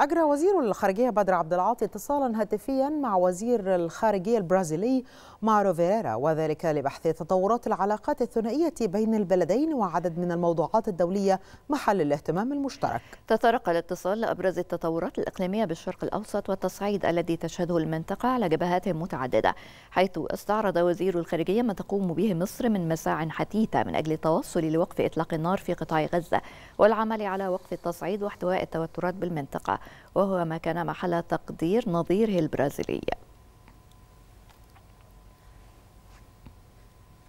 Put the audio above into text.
أجرى وزير الخارجية بدر عبد العاطي اتصالا هاتفيا مع وزير الخارجية البرازيلي مارو فيريرا وذلك لبحث تطورات العلاقات الثنائية بين البلدين وعدد من الموضوعات الدولية محل الاهتمام المشترك. تطرق الاتصال لأبرز التطورات الإقليمية بالشرق الأوسط والتصعيد الذي تشهده المنطقة على جبهات متعددة حيث استعرض وزير الخارجية ما تقوم به مصر من مساع حثيثة من أجل التوصل لوقف إطلاق النار في قطاع غزة والعمل على وقف التصعيد واحتواء التوترات بالمنطقة. وهو ما كان محل تقدير نظيره البرازيلي